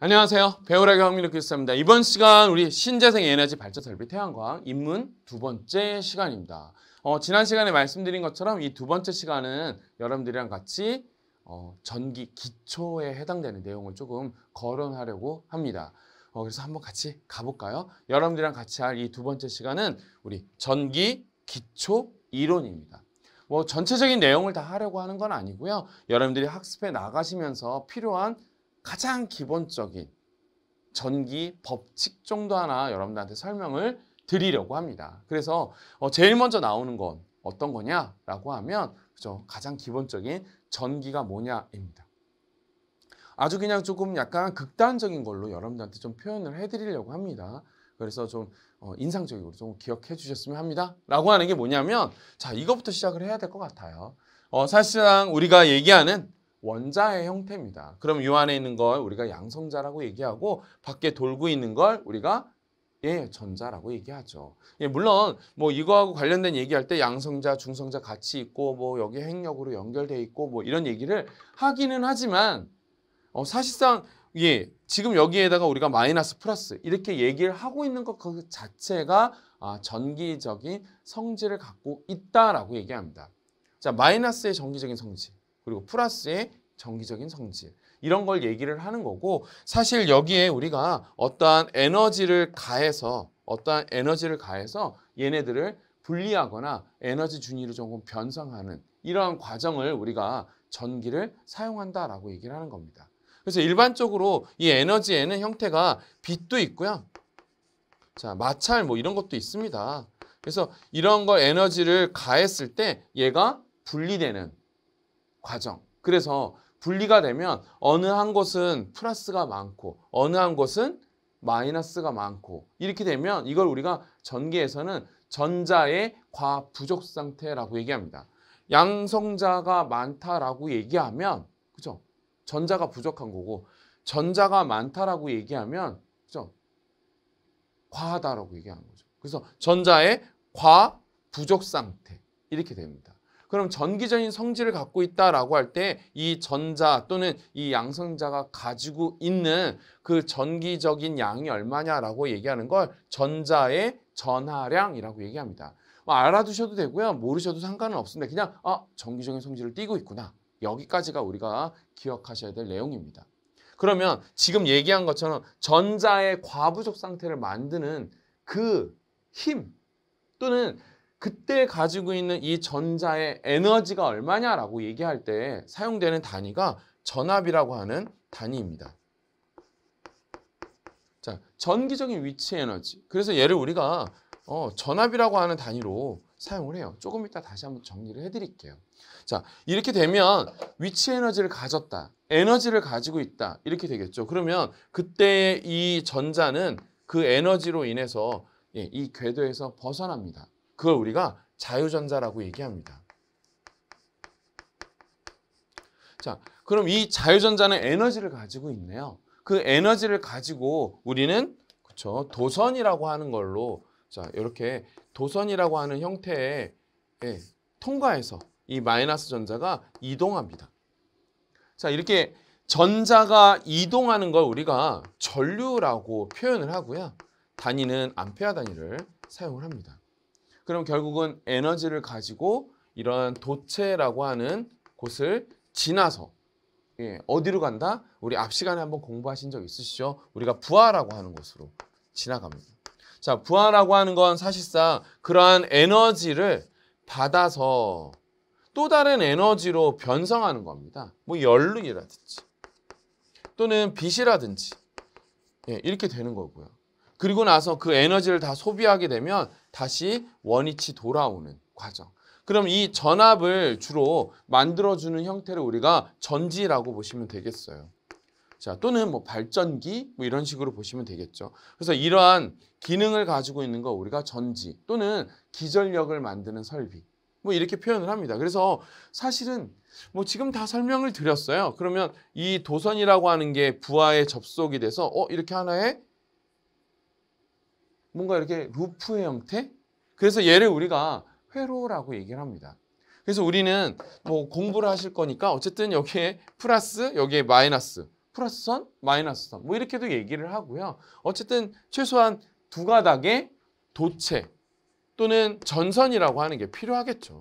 안녕하세요. 배우라기 황민욱 교수입니다. 이번 시간 우리 신재생 에너지 발전 설비 태양광 입문 두 번째 시간입니다. 어, 지난 시간에 말씀드린 것처럼 이 두 번째 시간은 여러분들이랑 같이 어, 전기 기초에 해당되는 내용을 조금 거론하려고 합니다. 어, 그래서 한번 같이 가볼까요? 여러분들이랑 같이 할 이 두 번째 시간은 우리 전기 기초 이론입니다. 뭐 전체적인 내용을 다 하려고 하는 건 아니고요. 여러분들이 학습해 나가시면서 필요한 가장 기본적인 전기 법칙 정도 하나 여러분들한테 설명을 드리려고 합니다. 그래서 어, 제일 먼저 나오는 건 어떤 거냐라고 하면 그죠 가장 기본적인 전기가 뭐냐입니다. 아주 그냥 조금 약간 극단적인 걸로 여러분들한테 좀 표현을 해드리려고 합니다. 그래서 좀 어, 인상적으로 좀 기억해 주셨으면 합니다. 라고 하는 게 뭐냐면 자 이것부터 시작을 해야 될 것 같아요. 어, 사실상 우리가 얘기하는 원자의 형태입니다. 그럼 요 안에 있는 걸 우리가 양성자라고 얘기하고 밖에 돌고 있는 걸 우리가 예, 전자라고 얘기하죠. 예, 물론 뭐 이거하고 관련된 얘기할 때 양성자, 중성자 같이 있고 뭐 여기 핵력으로 연결돼 있고 뭐 이런 얘기를 하기는 하지만 어, 사실상 예, 지금 여기에다가 우리가 마이너스 플러스 이렇게 얘기를 하고 있는 것 그 자체가 아, 전기적인 성질을 갖고 있다라고 얘기합니다. 자, 마이너스의 전기적인 성질. 그리고 플러스의 정기적인 성질 이런 걸 얘기를 하는 거고 사실 여기에 우리가 어떠한 에너지를 가해서 어떠한 에너지를 가해서 얘네들을 분리하거나 에너지 준위를 조금 변성하는 이러한 과정을 우리가 전기를 사용한다라고 얘기를 하는 겁니다. 그래서 일반적으로 이 에너지에는 형태가 빛도 있고요. 자, 마찰 뭐 이런 것도 있습니다. 그래서 이런 걸 에너지를 가했을 때 얘가 분리되는 과정. 그래서 분리가 되면 어느 한 곳은 플러스가 많고 어느 한 곳은 마이너스가 많고 이렇게 되면 이걸 우리가 전기에서는 전자의 과부족 상태라고 얘기합니다. 양성자가 많다라고 얘기하면 그죠? 전자가 부족한 거고 전자가 많다라고 얘기하면 그죠? 과하다라고 얘기하는 거죠. 그래서 전자의 과부족 상태 이렇게 됩니다. 그럼 전기적인 성질을 갖고 있다라고 할 때 이 전자 또는 이 양성자가 가지고 있는 그 전기적인 양이 얼마냐라고 얘기하는 걸 전자의 전하량이라고 얘기합니다. 뭐 알아두셔도 되고요. 모르셔도 상관은 없습니다. 그냥 아, 전기적인 성질을 띠고 있구나. 여기까지가 우리가 기억하셔야 될 내용입니다. 그러면 지금 얘기한 것처럼 전자의 과부족 상태를 만드는 그 힘 또는 그때 가지고 있는 이 전자의 에너지가 얼마냐라고 얘기할 때 사용되는 단위가 전압이라고 하는 단위입니다. 자, 전기적인 위치 에너지. 그래서 얘를 우리가 어, 전압이라고 하는 단위로 사용을 해요. 조금 이따 다시 한번 정리를 해드릴게요. 자, 이렇게 되면 위치 에너지를 가졌다. 에너지를 가지고 있다. 이렇게 되겠죠. 그러면 그때 이 전자는 그 에너지로 인해서 예, 이 궤도에서 벗어납니다. 그걸 우리가 자유전자라고 얘기합니다. 자, 그럼 이 자유전자는 에너지를 가지고 있네요. 그 에너지를 가지고 우리는 그쵸 도선이라고 하는 걸로 자 이렇게 도선이라고 하는 형태에 예, 통과해서 이 마이너스 전자가 이동합니다. 자 이렇게 전자가 이동하는 걸 우리가 전류라고 표현을 하고요. 단위는 암페어 단위를 사용을 합니다. 그럼 결국은 에너지를 가지고 이러한 도체라고 하는 곳을 지나서 예, 어디로 간다? 우리 앞 시간에 한번 공부하신 적 있으시죠? 우리가 부하라고 하는 곳으로 지나갑니다. 자, 부하라고 하는 건 사실상 그러한 에너지를 받아서 또 다른 에너지로 변성하는 겁니다. 뭐 연륜이라든지 또는 빛이라든지 예, 이렇게 되는 거고요. 그리고 나서 그 에너지를 다 소비하게 되면 다시 원위치 돌아오는 과정. 그럼 이 전압을 주로 만들어주는 형태를 우리가 전지라고 보시면 되겠어요. 자, 또는 뭐 발전기 뭐 이런 식으로 보시면 되겠죠. 그래서 이러한 기능을 가지고 있는 거 우리가 전지 또는 기전력을 만드는 설비 뭐 이렇게 표현을 합니다. 그래서 사실은 뭐 지금 다 설명을 드렸어요. 그러면 이 도선이라고 하는 게 부하에 접속이 돼서 어 이렇게 하나의 뭔가 이렇게 루프의 형태? 그래서 얘를 우리가 회로라고 얘기를 합니다. 그래서 우리는 뭐 공부를 하실 거니까 어쨌든 여기에 플러스, 여기에 마이너스, 플러스 선, 마이너스 선, 뭐 이렇게도 얘기를 하고요. 어쨌든 최소한 두 가닥의 도체 또는 전선이라고 하는 게 필요하겠죠.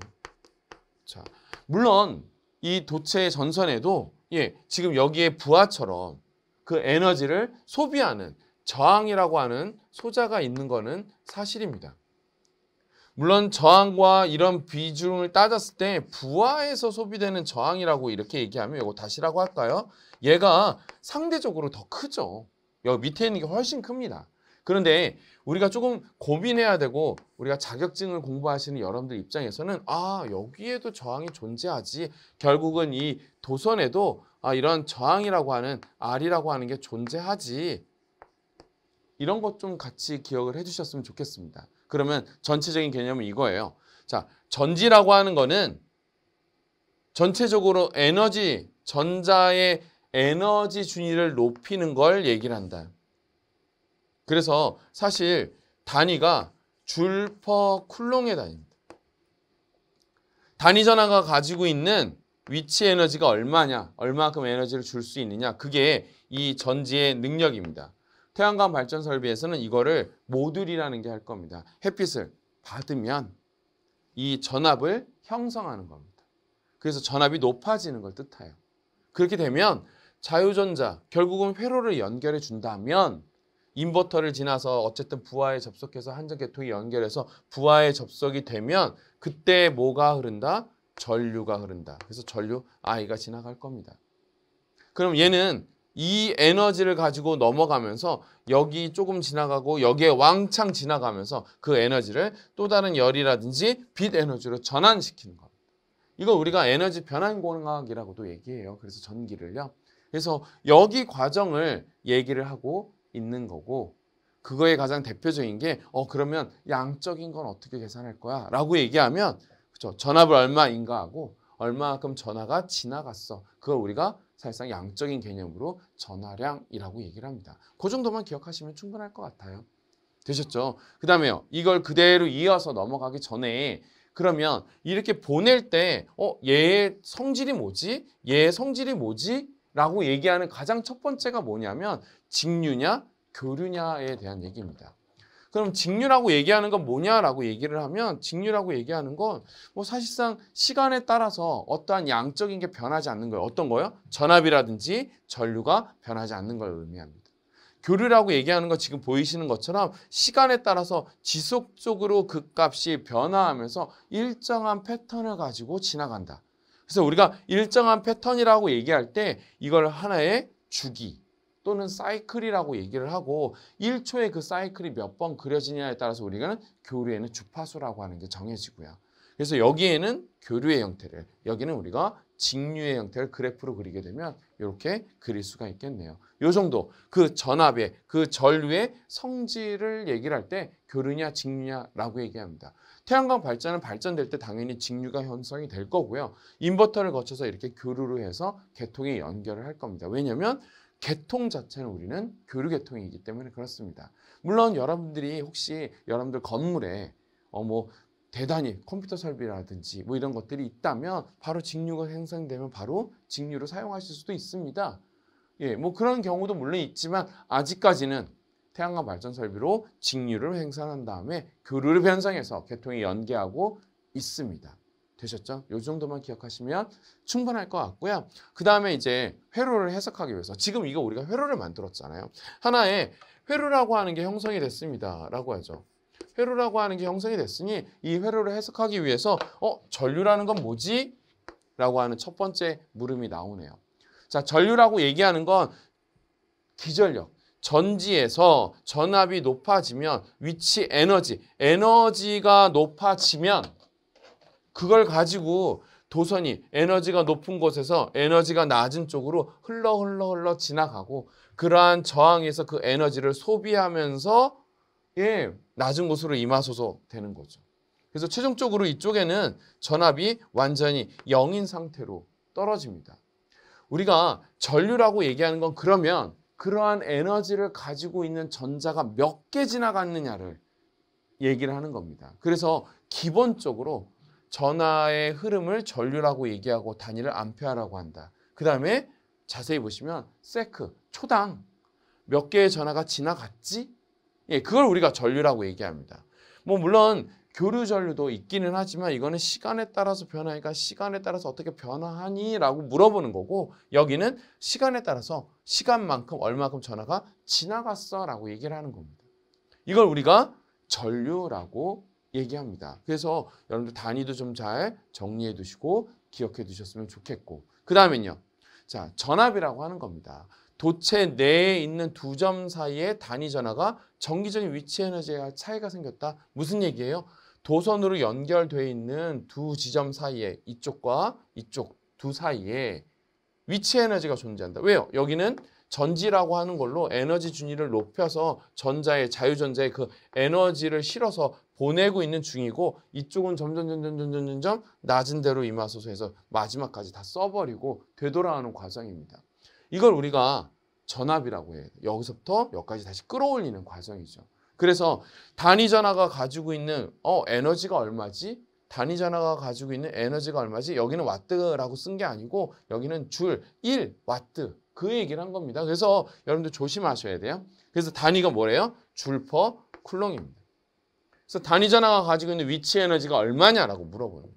자, 물론 이 도체의 전선에도 예, 지금 여기에 부하처럼 그 에너지를 소비하는 저항이라고 하는 소자가 있는 것은 사실입니다. 물론 저항과 이런 비중을 따졌을 때 부하에서 소비되는 저항이라고 이렇게 얘기하면 이거 다시라고 할까요? 얘가 상대적으로 더 크죠. 여기 밑에 있는 게 훨씬 큽니다. 그런데 우리가 조금 고민해야 되고 우리가 자격증을 공부하시는 여러분들 입장에서는 아 여기에도 저항이 존재하지 결국은 이 도선에도 아, 이런 저항이라고 하는 R이라고 하는 게 존재하지 이런 것 좀 같이 기억을 해주셨으면 좋겠습니다. 그러면 전체적인 개념은 이거예요. 자, 전지라고 하는 거는 전체적으로 에너지, 전자의 에너지 준위를 높이는 걸 얘기를 한다. 그래서 사실 단위가 줄퍼 쿨롱의 단위입니다. 단위 전화가 가지고 있는 위치 에너지가 얼마냐, 얼마큼 에너지를 줄 수 있느냐, 그게 이 전지의 능력입니다. 태양광 발전 설비에서는 이거를 모듈이라는 게 할 겁니다. 햇빛을 받으면 이 전압을 형성하는 겁니다. 그래서 전압이 높아지는 걸 뜻해요. 그렇게 되면 자유전자, 결국은 회로를 연결해 준다면 인버터를 지나서 어쨌든 부하에 접속해서 한전 계통이 연결해서 부하에 접속이 되면 그때 뭐가 흐른다? 전류가 흐른다. 그래서 전류 I가 지나갈 겁니다. 그럼 얘는 이 에너지를 가지고 넘어가면서 여기 조금 지나가고 여기에 왕창 지나가면서 그 에너지를 또 다른 열이라든지 빛 에너지로 전환시키는 겁니다. 이거 우리가 에너지 변환 공학이라고도 얘기해요. 그래서 전기를요. 그래서 여기 과정을 얘기를 하고 있는 거고 그거에 가장 대표적인 게 어 그러면 양적인 건 어떻게 계산할 거야? 라고 얘기하면 그죠 전압을 얼마 인가하고 얼마만큼 전화가 지나갔어. 그걸 우리가 사실상 양적인 개념으로 전화량이라고 얘기를 합니다. 그 정도만 기억하시면 충분할 것 같아요. 되셨죠? 그 다음에요. 이걸 그대로 이어서 넘어가기 전에 그러면 이렇게 보낼 때 어, 얘의 성질이 뭐지? 얘의 성질이 뭐지? 라고 얘기하는 가장 첫 번째가 뭐냐면 직류냐 교류냐에 대한 얘기입니다. 그럼 직류라고 얘기하는 건 뭐냐라고 얘기를 하면 직류라고 얘기하는 건 뭐 사실상 시간에 따라서 어떠한 양적인 게 변하지 않는 거예요. 어떤 거요? 전압이라든지 전류가 변하지 않는 걸 의미합니다. 교류라고 얘기하는 거 지금 보이시는 것처럼 시간에 따라서 지속적으로 그 값이 변화하면서 일정한 패턴을 가지고 지나간다. 그래서 우리가 일정한 패턴이라고 얘기할 때 이걸 하나의 주기 또는 사이클이라고 얘기를 하고 1초에 그 사이클이 몇 번 그려지냐에 따라서 우리가 교류에는 주파수라고 하는 게 정해지고요. 그래서 여기에는 교류의 형태를, 여기는 우리가 직류의 형태를 그래프로 그리게 되면 이렇게 그릴 수가 있겠네요. 이 정도 그 전압의 그 전류의 성질을 얘기를 할 때 교류냐 직류냐라고 얘기합니다. 태양광 발전은 발전될 때 당연히 직류가 형성이 될 거고요. 인버터를 거쳐서 이렇게 교류로 해서 계통에 연결을 할 겁니다. 왜냐하면 개통 자체는 우리는 교류 개통이기 때문에 그렇습니다. 물론 여러분들이 혹시 여러분들 건물에 어 뭐 대단히 컴퓨터 설비라든지 뭐 이런 것들이 있다면 바로 직류가 생성되면 바로 직류로 사용하실 수도 있습니다. 예, 뭐 그런 경우도 물론 있지만 아직까지는 태양광 발전 설비로 직류를 생산한 다음에 교류를 변성해서 개통이 연계하고 있습니다. 되셨죠? 요 정도만 기억하시면 충분할 것 같고요. 그 다음에 이제 회로를 해석하기 위해서 지금 이거 우리가 회로를 만들었잖아요. 하나의 회로라고 하는 게 형성이 됐습니다. 라고 하죠. 회로라고 하는 게 형성이 됐으니 이 회로를 해석하기 위해서 어? 전류라는 건 뭐지? 라고 하는 첫 번째 물음이 나오네요. 자, 전류라고 얘기하는 건 기전력, 전지에서 전압이 높아지면 위치 에너지, 에너지가 높아지면 그걸 가지고 도선이 에너지가 높은 곳에서 에너지가 낮은 쪽으로 흘러 흘러 흘러 지나가고 그러한 저항에서 그 에너지를 소비하면서 예, 낮은 곳으로 임하소서 되는 거죠. 그래서 최종적으로 이쪽에는 전압이 완전히 0인 상태로 떨어집니다. 우리가 전류라고 얘기하는 건 그러면 그러한 에너지를 가지고 있는 전자가 몇 개 지나갔느냐를 얘기를 하는 겁니다. 그래서 기본적으로 전하의 흐름을 전류라고 얘기하고 단위를 암페어라고 한다. 그 다음에 자세히 보시면 세크, 초당 몇 개의 전하가 지나갔지? 예, 그걸 우리가 전류라고 얘기합니다. 뭐 물론 교류 전류도 있기는 하지만 이거는 시간에 따라서 변하니까 시간에 따라서 어떻게 변화하니? 라고 물어보는 거고 여기는 시간에 따라서 시간만큼 얼마큼 전화가 지나갔어 라고 얘기를 하는 겁니다. 이걸 우리가 전류라고 얘기합니다. 그래서 여러분들 단위도 좀 잘 정리해 두시고 기억해 두셨으면 좋겠고 그 다음엔요. 자 전압이라고 하는 겁니다. 도체 내에 있는 두 점사이에 단위 전화가 정기적인 위치 에너지가 차이가 생겼다. 무슨 얘기예요? 도선으로 연결되어 있는 두 지점 사이에 이쪽과 이쪽 두 사이에 위치 에너지가 존재한다. 왜요? 여기는 전지라고 하는 걸로 에너지 준위를 높여서 전자의 자유전자의 그 에너지를 실어서 보내고 있는 중이고 이쪽은 점점 점점 점점 점 낮은 대로 임하소서해서 마지막까지 다 써버리고 되돌아가는 과정입니다. 이걸 우리가 전압이라고 해요. 여기서부터 여기까지 다시 끌어올리는 과정이죠. 그래서 단위 전화가 가지고 있는 어 에너지가 얼마지? 단위 전화가 가지고 있는 에너지가 얼마지? 여기는 와트라고 쓴 게 아니고 여기는 줄 1와트 그 얘기를 한 겁니다. 그래서 여러분들 조심하셔야 돼요. 그래서 단위가 뭐래요? 줄퍼 쿨롱입니다. 그래서 단위 전화가 가지고 있는 위치 에너지가 얼마냐라고 물어보는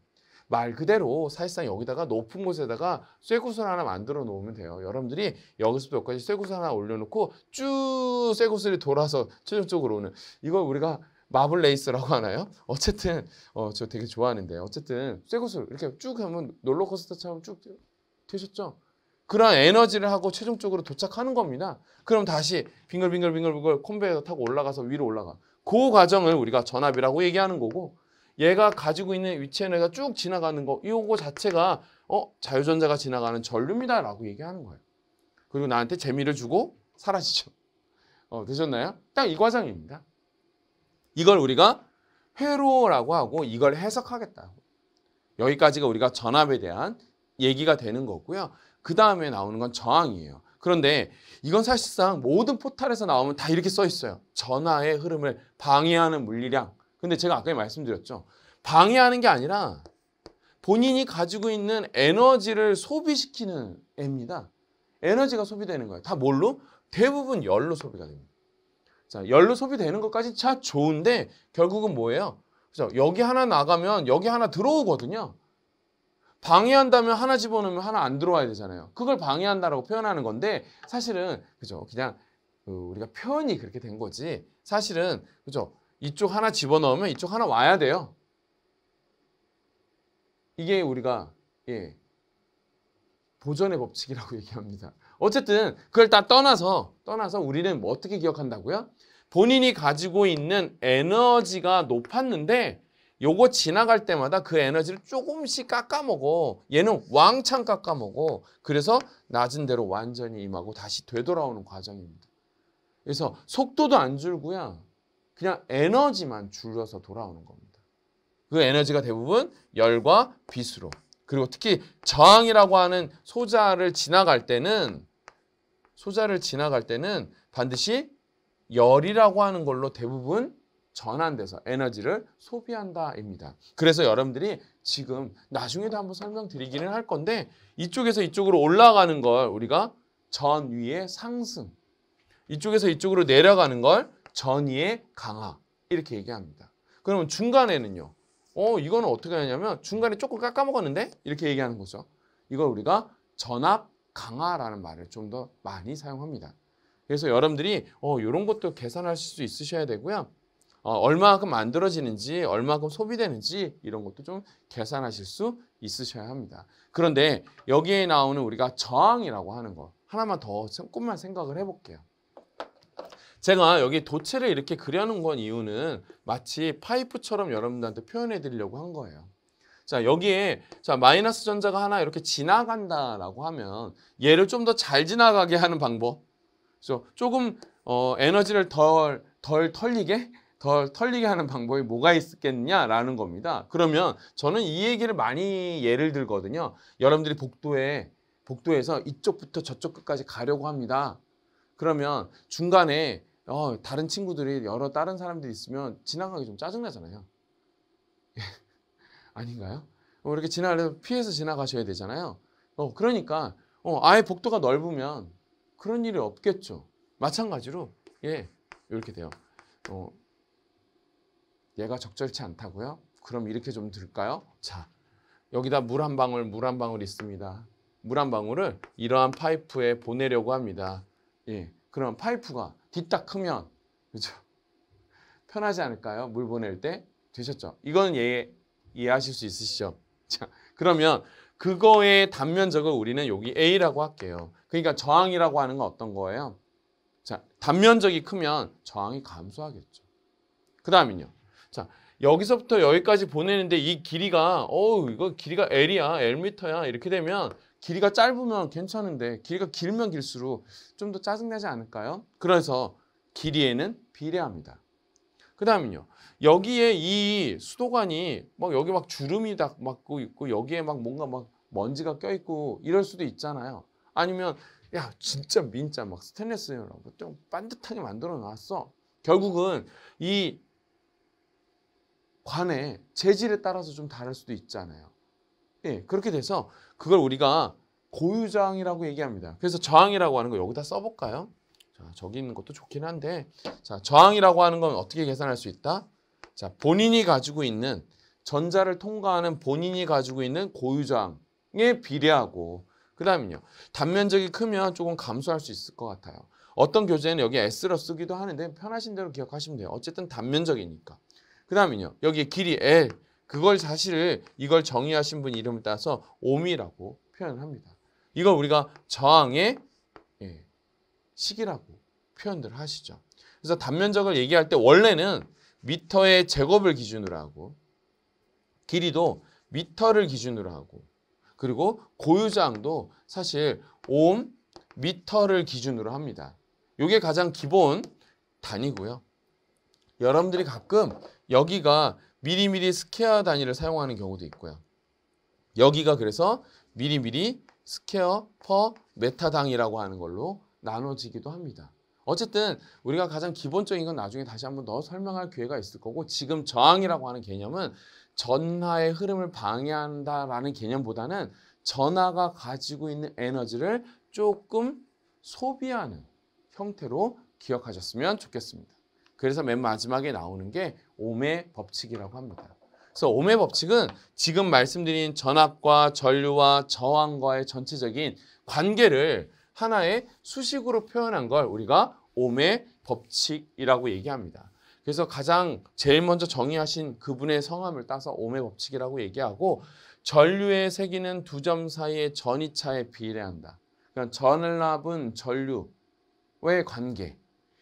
말 그대로 사실상 여기다가 높은 곳에다가 쇠구슬 하나 만들어 놓으면 돼요. 여러분들이 여기서부터 여기까지 쇠구슬 하나 올려놓고 쭉 쇠구슬이 돌아서 최종적으로 오는 이걸 우리가 마블 레이스라고 하나요? 어쨌든 어, 저 되게 좋아하는데 어쨌든 쇠구슬 이렇게 쭉 하면 롤러코스터처럼 쭉 되셨죠? 그런 에너지를 하고 최종적으로 도착하는 겁니다. 그럼 다시 빙글빙글빙글빙글 콤베어 타고 올라가서 위로 올라가. 그 과정을 우리가 전압이라고 얘기하는 거고 얘가 가지고 있는 위치 에너지가 쭉 지나가는 거 이거 자체가 어 자유전자가 지나가는 전류입니다 라고 얘기하는 거예요. 그리고 나한테 재미를 주고 사라지죠. 어, 되셨나요? 딱 이 과정입니다. 이걸 우리가 회로라고 하고 이걸 해석하겠다. 여기까지가 우리가 전압에 대한 얘기가 되는 거고요. 그 다음에 나오는 건 저항이에요. 그런데 이건 사실상 모든 포탈에서 나오면 다 이렇게 써 있어요. 전하의 흐름을 방해하는 물리량. 근데 제가 아까 말씀드렸죠. 방해하는 게 아니라 본인이 가지고 있는 에너지를 소비시키는 애입니다. 에너지가 소비되는 거예요. 다 뭘로? 대부분 열로 소비가 됩니다. 자, 열로 소비되는 것까지 참 좋은데 결국은 뭐예요? 그죠? 여기 하나 나가면 여기 하나 들어오거든요. 방해한다면 하나 집어넣으면 하나 안 들어와야 되잖아요. 그걸 방해한다라고 표현하는 건데 사실은 그죠? 그냥 그 우리가 표현이 그렇게 된 거지. 사실은 그죠? 이쪽 하나 집어넣으면 이쪽 하나 와야 돼요. 이게 우리가 예, 보존의 법칙이라고 얘기합니다. 어쨌든 그걸 다 떠나서 떠나서 우리는 뭐 어떻게 기억한다고요? 본인이 가지고 있는 에너지가 높았는데 요거 지나갈 때마다 그 에너지를 조금씩 깎아먹어. 얘는 왕창 깎아먹어. 그래서 낮은 대로 완전히 임하고 다시 되돌아오는 과정입니다. 그래서 속도도 안 줄고요. 그냥 에너지만 줄여서 돌아오는 겁니다. 그 에너지가 대부분 열과 빛으로 그리고 특히 저항이라고 하는 소자를 지나갈 때는 소자를 지나갈 때는 반드시 열이라고 하는 걸로 대부분 전환돼서 에너지를 소비한다입니다. 그래서 여러분들이 지금 나중에도 한번 설명드리기는 할 건데 이쪽에서 이쪽으로 올라가는 걸 우리가 전위의 상승 이쪽에서 이쪽으로 내려가는 걸 전위의 강화 이렇게 얘기합니다. 그러면 중간에는요. 어 이거는 어떻게 하냐면 중간에 조금 깎아먹었는데 이렇게 얘기하는 거죠. 이걸 우리가 전압 강화라는 말을 좀 더 많이 사용합니다. 그래서 여러분들이 어, 이런 것도 계산하실 수 있으셔야 되고요. 어, 얼마큼 만 만들어지는지 얼마큼 만 소비되는지 이런 것도 좀 계산하실 수 있으셔야 합니다. 그런데 여기에 나오는 우리가 저항이라고 하는 거 하나만 더 조금만 생각을 해볼게요. 제가 여기 도체를 이렇게 그려놓은 건 이유는 마치 파이프처럼 여러분들한테 표현해 드리려고 한 거예요. 자 여기에 자 마이너스 전자가 하나 이렇게 지나간다라고 하면 얘를 좀 더 잘 지나가게 하는 방법 그래서 조금 어, 에너지를 덜, 덜 털리게 덜 털리게 하는 방법이 뭐가 있겠냐라는 겁니다. 그러면 저는 이 얘기를 많이 예를 들거든요. 여러분들이 복도에 복도에서 이쪽부터 저쪽 끝까지 가려고 합니다. 그러면 중간에 어, 다른 친구들이 여러 다른 사람들이 있으면 지나가기 좀 짜증나잖아요. 아닌가요? 어, 이렇게 지나가려 피해서 지나가셔야 되잖아요. 어, 그러니까 어, 아예 복도가 넓으면 그런 일이 없겠죠. 마찬가지로 예 이렇게 돼요. 어, 얘가 적절치 않다고요? 그럼 이렇게 좀 들까요? 자, 여기다 물 한 방울, 물 한 방울 있습니다. 물 한 방울을 이러한 파이프에 보내려고 합니다. 예, 그럼 파이프가 뒤딱 크면 그죠? 편하지 않을까요? 물 보낼 때 되셨죠? 이건 예, 이해하실 수 있으시죠? 자, 그러면 그거의 단면적을 우리는 여기 A라고 할게요. 그러니까 저항이라고 하는 건 어떤 거예요? 자, 단면적이 크면 저항이 감소하겠죠. 그 다음은요. 자, 여기서부터 여기까지 보내는데 이 길이가 어우 이거 길이가 L이야, L미터야 이렇게 되면 길이가 짧으면 괜찮은데 길이가 길면 길수록 좀 더 짜증나지 않을까요? 그래서 길이에는 비례합니다. 그 다음은요. 여기에 이 수도관이 막 여기 막 주름이 딱 막고 있고 여기에 막 뭔가 막 먼지가 껴있고 이럴 수도 있잖아요. 아니면 야 진짜 민자 막 스테인레스라고 좀 반듯하게 만들어 놨어. 결국은 이 관의 재질에 따라서 좀 다를 수도 있잖아요. 예, 그렇게 돼서 그걸 우리가 고유장이라고 얘기합니다. 그래서 저항이라고 하는 거 여기다 써볼까요? 자, 저기 있는 것도 좋긴 한데 자, 저항이라고 하는 건 어떻게 계산할 수 있다? 자, 본인이 가지고 있는 전자를 통과하는 본인이 가지고 있는 고유장에 비례하고 그 다음은요. 단면적이 크면 조금 감소할 수 있을 것 같아요. 어떤 교재는 여기 S로 쓰기도 하는데 편하신 대로 기억하시면 돼요. 어쨌든 단면적이니까. 그 다음은요. 여기 길이 L. 그걸 사실을 이걸 정의하신 분 이름을 따서 오미라고 표현을 합니다. 이걸 우리가 저항의 예, 식이라고 표현들 하시죠. 그래서 단면적을 얘기할 때 원래는 미터의 제곱을 기준으로 하고 길이도 미터를 기준으로 하고 그리고 고유장도 사실 옴, 미터를 기준으로 합니다. 이게 가장 기본 단위고요. 여러분들이 가끔 여기가 미리미리 스퀘어 단위를 사용하는 경우도 있고요. 여기가 그래서 미리미리 스퀘어 퍼 메타 당이라고 하는 걸로 나눠지기도 합니다. 어쨌든 우리가 가장 기본적인 건 나중에 다시 한번 더 설명할 기회가 있을 거고 지금 저항이라고 하는 개념은 전하의 흐름을 방해한다라는 개념보다는 전하가 가지고 있는 에너지를 조금 소비하는 형태로 기억하셨으면 좋겠습니다. 그래서 맨 마지막에 나오는 게 옴의 법칙이라고 합니다. 그래서 옴의 법칙은 지금 말씀드린 전압과 전류와 저항과의 전체적인 관계를 하나의 수식으로 표현한 걸 우리가 옴의 법칙이라고 얘기합니다. 그래서 가장 제일 먼저 정의하신 그분의 성함을 따서 옴의 법칙이라고 얘기하고 전류의 세기는 두 점 사이의 전이차에 비례한다. 그러니까 전압은 전류의 관계.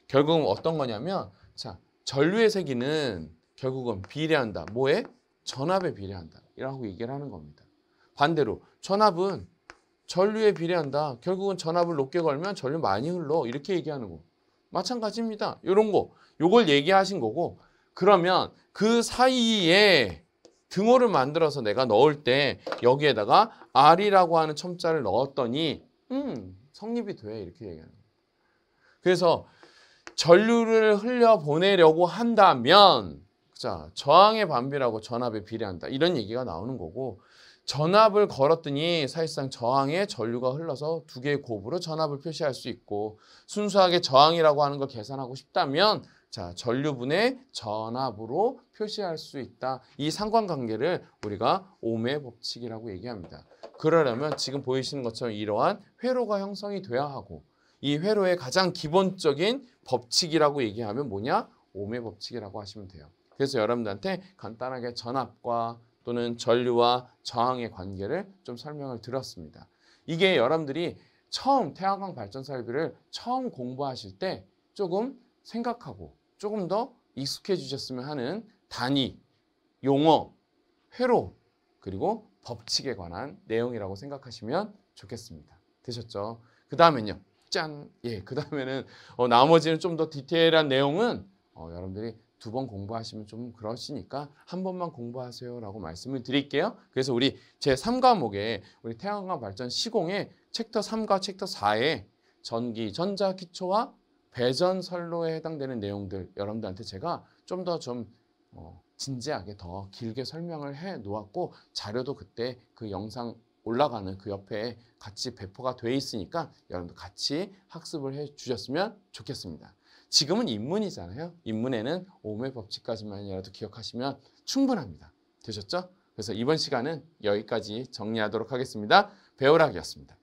결국은 어떤 거냐면 자, 전류의 세기는 결국은 비례한다. 뭐에? 전압에 비례한다. 이라고 얘기를 하는 겁니다. 반대로 전압은 전류에 비례한다. 결국은 전압을 높게 걸면 전류 많이 흘러. 이렇게 얘기하는 거. 마찬가지입니다. 이런 거. 요걸 얘기하신 거고 그러면 그 사이에 등호를 만들어서 내가 넣을 때 여기에다가 R이라고 하는 첨자를 넣었더니 음 성립이 돼 이렇게 얘기하는 거예요. 그래서 전류를 흘려 보내려고 한다면 자 저항의 반비라고 전압에 비례한다 이런 얘기가 나오는 거고 전압을 걸었더니 사실상 저항의 전류가 흘러서 두 개의 곱으로 전압을 표시할 수 있고 순수하게 저항이라고 하는 걸 계산하고 싶다면 자 전류분의 전압으로 표시할 수 있다. 이 상관관계를 우리가 오매 법칙이라고 얘기합니다. 그러려면 지금 보이시는 것처럼 이러한 회로가 형성이 돼야 하고 이 회로의 가장 기본적인 법칙이라고 얘기하면 뭐냐? 오음의 법칙이라고 하시면 돼요. 그래서 여러분들한테 간단하게 전압과 또는 전류와 저항의 관계를 좀 설명을 드렸습니다. 이게 여러분들이 처음 태양광 발전 설비를 처음 공부하실 때 조금 생각하고 조금 더 익숙해지셨으면 하는 단위, 용어, 회로, 그리고 법칙에 관한 내용이라고 생각하시면 좋겠습니다. 되셨죠? 그다음은요 짠. 예, 그 다음에는 어, 나머지는 좀 더 디테일한 내용은 어, 여러분들이 두 번 공부하시면 좀 그러시니까 한 번만 공부하세요라고 말씀을 드릴게요. 그래서 우리 제 3과목에 우리 태양광 발전 시공에 챕터 3과 챕터 4에 전기, 전자 기초와 배전 선로에 해당되는 내용들 여러분들한테 제가 좀 더좀 좀 어, 진지하게 더 길게 설명을 해 놓았고 자료도 그때 그 영상 올라가는 그 옆에 같이 배포가 돼 있으니까 여러분도 같이 학습을 해 주셨으면 좋겠습니다. 지금은 입문이잖아요입문에는 오음의 법칙까지만이라도 기억하시면 충분합니다. 되셨죠? 그래서 이번 시간은 여기까지 정리하도록 하겠습니다. 배우락이었습니다.